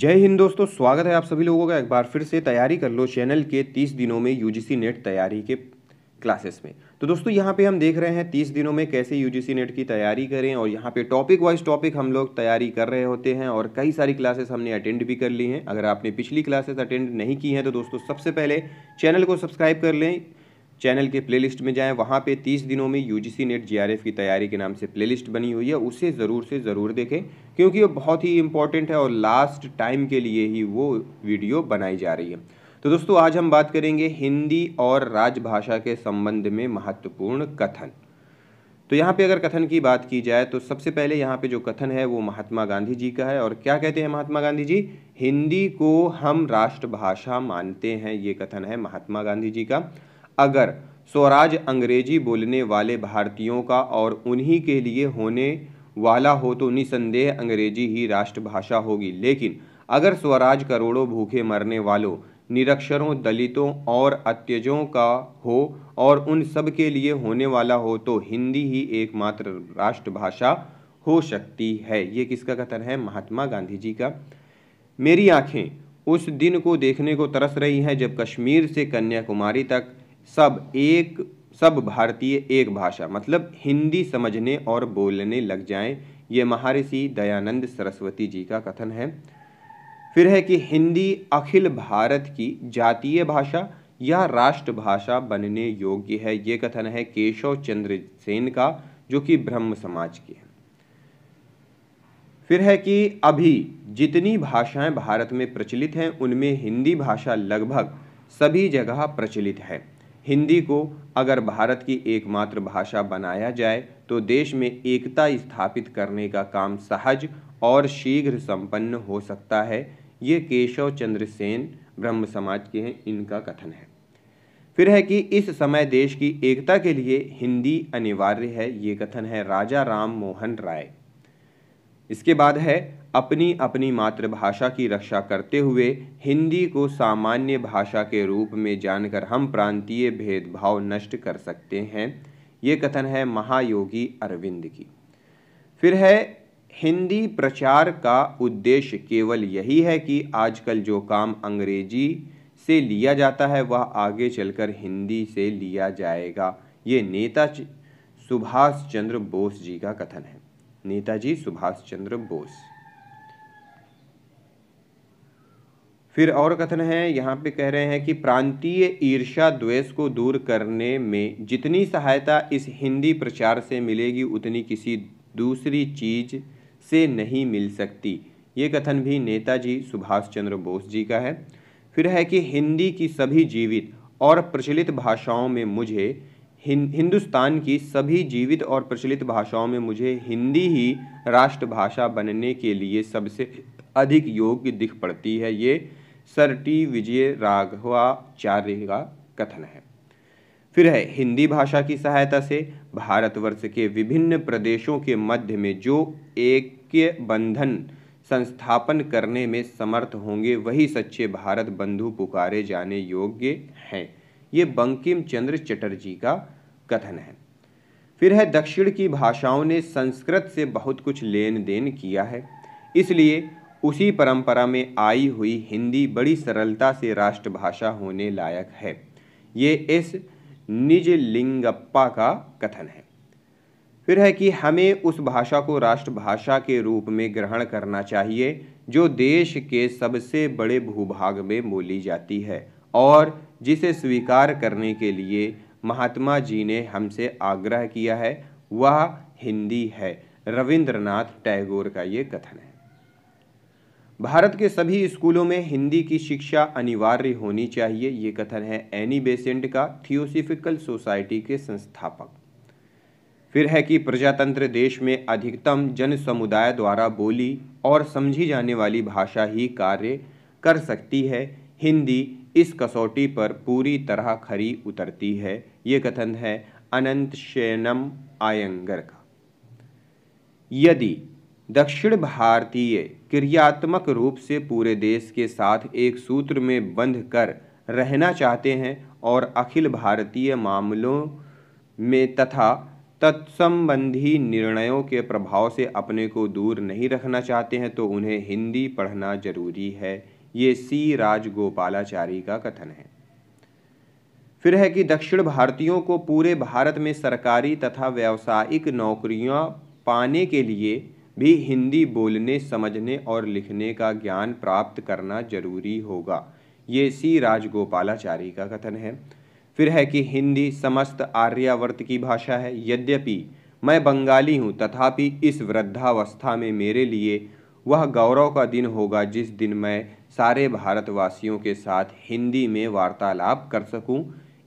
जय हिंद दोस्तों स्वागत है आप सभी लोगों का एक बार फिर से तैयारी कर लो चैनल के तीस दिनों में यूजीसी नेट तैयारी के क्लासेस में तो दोस्तों यहाँ पे हम देख रहे हैं तीस दिनों में कैसे यूजीसी नेट की तैयारी करें और यहाँ पे टॉपिक वाइज टॉपिक हम लोग तैयारी कर रहे होते हैं और कई सारी क्लासेस हमने अटेंड भी कर ली हैं अगर आपने पिछली क्लासेस अटेंड नहीं की हैं तो दोस्तों सबसे पहले चैनल को सब्सक्राइब कर लें चैनल के प्लेलिस्ट में जाएं वहां पे 30 दिनों में यूजीसी जी नेट जीआरएफ की तैयारी के नाम से प्लेलिस्ट बनी हुई है उसे ज़रूर से ज़रूर देखें क्योंकि वो बहुत ही इंपॉर्टेंट है और लास्ट टाइम के लिए ही वो वीडियो बनाई जा रही है तो दोस्तों आज हम बात करेंगे हिंदी और राजभाषा के संबंध में महत्वपूर्ण कथन तो यहाँ पे अगर कथन की बात की जाए तो सबसे पहले यहाँ पे जो कथन है वो महात्मा गांधी जी का है और क्या कहते हैं महात्मा गांधी जी हिंदी को हम राष्ट्रभाषा मानते हैं ये कथन है महात्मा गांधी जी का अगर स्वराज अंग्रेजी बोलने वाले भारतीयों का और उन्हीं के लिए होने वाला हो तो निसंदेह अंग्रेजी ही राष्ट्रभाषा होगी लेकिन अगर स्वराज करोड़ों भूखे मरने वालों निरक्षरों दलितों और अत्यजों का हो और उन सब के लिए होने वाला हो तो हिंदी ही एकमात्र राष्ट्रभाषा हो सकती है ये किसका कथन है महात्मा गांधी जी का मेरी आँखें उस दिन को देखने को तरस रही हैं जब कश्मीर से कन्याकुमारी तक सब एक सब भारतीय एक भाषा मतलब हिंदी समझने और बोलने लग जाएं ये महर्षि दयानंद सरस्वती जी का कथन है फिर है कि हिंदी अखिल भारत की जातीय भाषा या राष्ट्रभाषा बनने योग्य है ये कथन है केशव चंद्र सेन का जो कि ब्रह्म समाज की है फिर है कि अभी जितनी भाषाएं भारत में प्रचलित हैं उनमें हिंदी भाषा लगभग सभी जगह प्रचलित है हिंदी को अगर भारत की एकमात्र भाषा बनाया जाए तो देश में एकता स्थापित करने का काम सहज और शीघ्र संपन्न हो सकता है ये केशव चंद्र सेन ब्रह्म समाज के हैं इनका कथन है फिर है कि इस समय देश की एकता के लिए हिंदी अनिवार्य है ये कथन है राजा राम मोहन राय इसके बाद है अपनी अपनी मातृभाषा की रक्षा करते हुए हिंदी को सामान्य भाषा के रूप में जानकर हम प्रांतीय भेदभाव नष्ट कर सकते हैं ये कथन है महायोगी अरविंद की फिर है हिंदी प्रचार का उद्देश्य केवल यही है कि आजकल जो काम अंग्रेजी से लिया जाता है वह आगे चलकर हिंदी से लिया जाएगा ये नेता सुभाष चंद्र बोस जी का कथन है नेताजी सुभाष चंद्र बोस फिर और कथन है यहाँ पे कह रहे हैं कि प्रांतीय ईर्षा द्वेष को दूर करने में जितनी सहायता इस हिंदी प्रचार से मिलेगी उतनी किसी दूसरी चीज़ से नहीं मिल सकती ये कथन भी नेताजी सुभाष चंद्र बोस जी का है फिर है कि हिंदी की सभी जीवित और प्रचलित भाषाओं में मुझे हिंदुस्तान की सभी जीवित और प्रचलित भाषाओं में मुझे हिंदी ही राष्ट्रभाषा बनने के लिए सबसे अधिक योग्य दिख पड़ती है ये सर टी विजय राघवाचार्य का कथन है फिर है हिंदी भाषा की सहायता से भारतवर्ष के विभिन्न प्रदेशों के मध्य में जो एक बंधन संस्थापन करने में समर्थ होंगे वही सच्चे भारत बंधु पुकारे जाने योग्य हैं ये बंकिम चंद्र चटर्जी का कथन है फिर है दक्षिण की भाषाओं ने संस्कृत से बहुत कुछ लेन देन किया है इसलिए उसी परंपरा में आई हुई हिंदी बड़ी सरलता से राष्ट्रभाषा होने लायक है ये इस निजलिंगप्पा का कथन है फिर है कि हमें उस भाषा को राष्ट्रभाषा के रूप में ग्रहण करना चाहिए जो देश के सबसे बड़े भूभाग में बोली जाती है और जिसे स्वीकार करने के लिए महात्मा जी ने हमसे आग्रह किया है वह हिंदी है रविंद्रनाथ टैगोर का ये कथन है भारत के सभी स्कूलों में हिंदी की शिक्षा अनिवार्य होनी चाहिए ये कथन है एनी बेसेंट का थियोसिफिकल सोसाइटी के संस्थापक फिर है कि प्रजातंत्र देश में अधिकतम जन समुदाय द्वारा बोली और समझी जाने वाली भाषा ही कार्य कर सकती है हिंदी इस कसौटी पर पूरी तरह खरी उतरती है ये कथन है अनंत शैनम आयंगर का यदि दक्षिण भारतीय क्रियात्मक रूप से पूरे देश के साथ एक सूत्र में बंध कर रहना चाहते हैं और अखिल भारतीय मामलों में तथा तत्संबंधी निर्णयों के प्रभाव से अपने को दूर नहीं रखना चाहते हैं तो उन्हें हिंदी पढ़ना जरूरी है ये सी राजगोपालाचारी का कथन है फिर है कि दक्षिण भारतीयों को पूरे भारत में सरकारी तथा व्यावसायिक नौकरियां पाने के लिए भी हिंदी बोलने समझने और लिखने का ज्ञान प्राप्त करना जरूरी होगा ये सी राजगोपालाचारी का कथन है फिर है कि हिंदी समस्त आर्यावर्त की भाषा है यद्यपि मैं बंगाली हूँ तथापि इस वृद्धावस्था में मेरे लिए वह गौरव का दिन होगा जिस दिन मैं सारे भारतवासियों के साथ हिंदी में वार्तालाप कर सकूं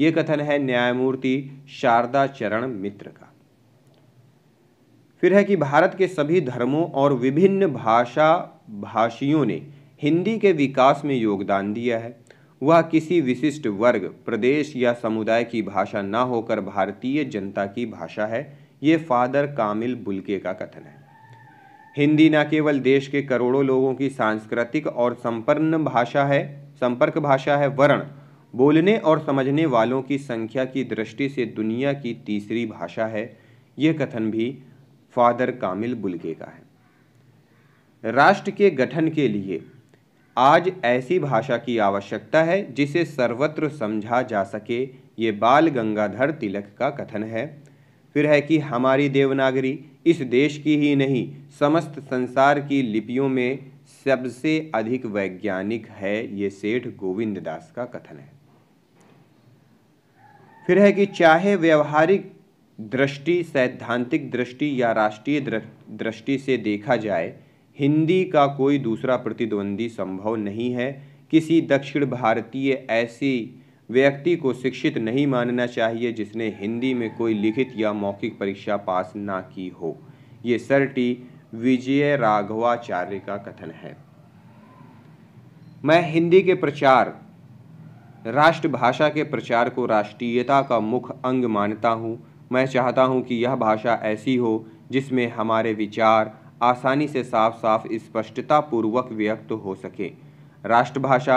ये कथन है न्यायमूर्ति शारदा चरण मित्र का फिर है कि भारत के सभी धर्मों और विभिन्न भाषा भाषियों ने हिंदी के विकास में योगदान दिया है वह किसी विशिष्ट वर्ग प्रदेश या समुदाय की भाषा ना होकर भारतीय जनता की भाषा है ये फादर कामिल बुलके का कथन है हिंदी न केवल देश के करोड़ों लोगों की सांस्कृतिक और संपन्न भाषा है संपर्क भाषा है वर्ण बोलने और समझने वालों की संख्या की दृष्टि से दुनिया की तीसरी भाषा है यह कथन भी फादर कामिल बुलगे का है राष्ट्र के गठन के लिए आज ऐसी भाषा की आवश्यकता है जिसे सर्वत्र समझा जा सके ये बाल गंगाधर तिलक का कथन है फिर है कि हमारी देवनागरी इस देश की ही नहीं समस्त संसार की लिपियों में सबसे अधिक वैज्ञानिक है ये सेठ गोविंद दास का कथन है फिर है कि चाहे व्यवहारिक दृष्टि सैद्धांतिक दृष्टि या राष्ट्रीय दृष्टि से देखा जाए हिंदी का कोई दूसरा प्रतिद्वंदी संभव नहीं है किसी दक्षिण भारतीय ऐसी व्यक्ति को शिक्षित नहीं मानना चाहिए जिसने हिंदी में कोई लिखित या मौखिक परीक्षा पास ना की हो ये सरटी विजय राघवाचार्य का कथन है मैं हिंदी के प्रचार राष्ट्रभाषा के प्रचार को राष्ट्रीयता का मुख्य अंग मानता हूँ मैं चाहता हूँ कि यह भाषा ऐसी हो जिसमें हमारे विचार आसानी से साफ साफ स्पष्टतापूर्वक व्यक्त हो सके राष्ट्रभाषा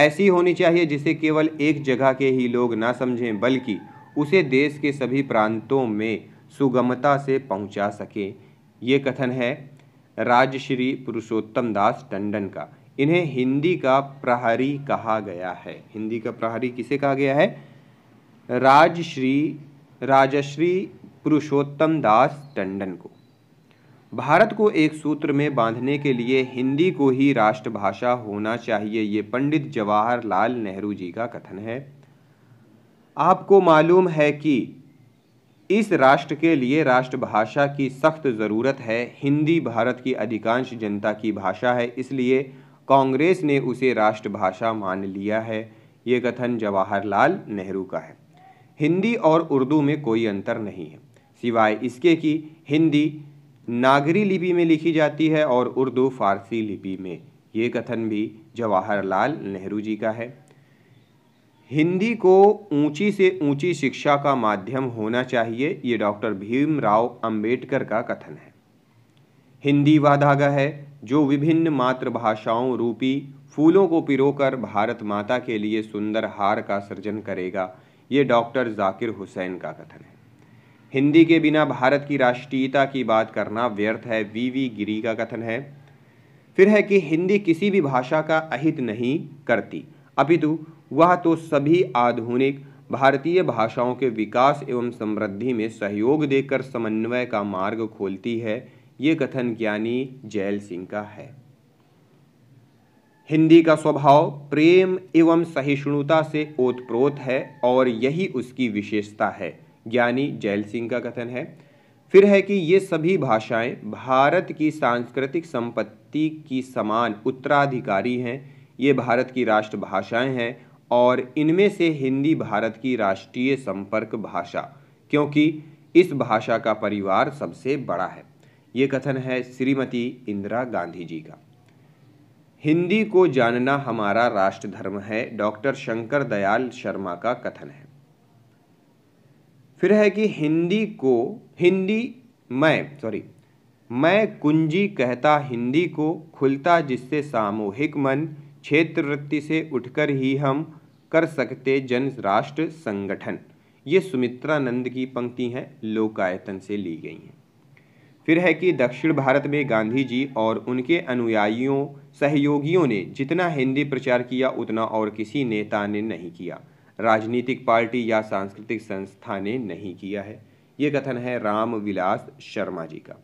ऐसी होनी चाहिए जिसे केवल एक जगह के ही लोग ना समझें बल्कि उसे देश के सभी प्रांतों में सुगमता से पहुंचा सकें ये कथन है राजश्री पुरुषोत्तम दास टंडन का इन्हें हिंदी का प्रहरी कहा गया है हिंदी का प्रहरी किसे कहा गया है राजश्री राजश्री पुरुषोत्तम दास टंडन को भारत को एक सूत्र में बांधने के लिए हिंदी को ही राष्ट्रभाषा होना चाहिए ये पंडित जवाहरलाल नेहरू जी का कथन है आपको मालूम है कि इस राष्ट्र के लिए राष्ट्रभाषा की सख्त ज़रूरत है हिंदी भारत की अधिकांश जनता की भाषा है इसलिए कांग्रेस ने उसे राष्ट्रभाषा मान लिया है ये कथन जवाहरलाल नेहरू का है हिंदी और उर्दू में कोई अंतर नहीं है सिवाय इसके कि हिंदी नागरी लिपि में लिखी जाती है और उर्दू फारसी लिपि में ये कथन भी जवाहरलाल नेहरू जी का है हिंदी को ऊंची से ऊंची शिक्षा का माध्यम होना चाहिए ये डॉक्टर भीमराव अंबेडकर का कथन है हिंदी वह धागा है जो विभिन्न मातृभाषाओं रूपी फूलों को पिरोकर भारत माता के लिए सुंदर हार का सृजन करेगा ये डॉक्टर जाकिर हुसैन का कथन है हिंदी के बिना भारत की राष्ट्रीयता की बात करना व्यर्थ है वी वी गिरी का कथन है फिर है कि हिंदी किसी भी भाषा का अहित नहीं करती अपितु वह तो सभी आधुनिक भारतीय भाषाओं के विकास एवं समृद्धि में सहयोग देकर समन्वय का मार्ग खोलती है ये कथन ज्ञानी जैल सिंह का है हिंदी का स्वभाव प्रेम एवं सहिष्णुता से ओतप्रोत है और यही उसकी विशेषता है ज्ञानी जैल सिंह का कथन है फिर है कि ये सभी भाषाएं भारत की सांस्कृतिक संपत्ति की समान उत्तराधिकारी हैं ये भारत की राष्ट्रभाषाएं हैं और इनमें से हिंदी भारत की राष्ट्रीय संपर्क भाषा क्योंकि इस भाषा का परिवार सबसे बड़ा है ये कथन है श्रीमती इंदिरा गांधी जी का हिंदी को जानना हमारा राष्ट्र धर्म है डॉक्टर शंकर दयाल शर्मा का कथन है फिर है कि हिंदी को हिंदी मैं सॉरी मैं कुंजी कहता हिंदी को खुलता जिससे सामूहिक मन क्षेत्र वृत्ति से उठकर ही हम कर सकते जन राष्ट्र संगठन ये सुमित्रा नंद की पंक्ति हैं लोकायतन से ली गई हैं फिर है कि दक्षिण भारत में गांधी जी और उनके अनुयायियों सहयोगियों ने जितना हिंदी प्रचार किया उतना और किसी नेता ने नहीं किया राजनीतिक पार्टी या सांस्कृतिक संस्था ने नहीं किया है ये कथन है रामविलास शर्मा जी का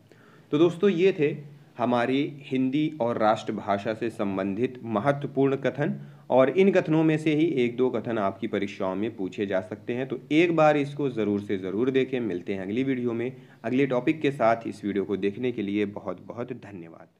तो दोस्तों ये थे हमारी हिंदी और राष्ट्रभाषा से संबंधित महत्वपूर्ण कथन और इन कथनों में से ही एक दो कथन आपकी परीक्षाओं में पूछे जा सकते हैं तो एक बार इसको ज़रूर से ज़रूर देखें मिलते हैं अगली वीडियो में अगले टॉपिक के साथ इस वीडियो को देखने के लिए बहुत बहुत धन्यवाद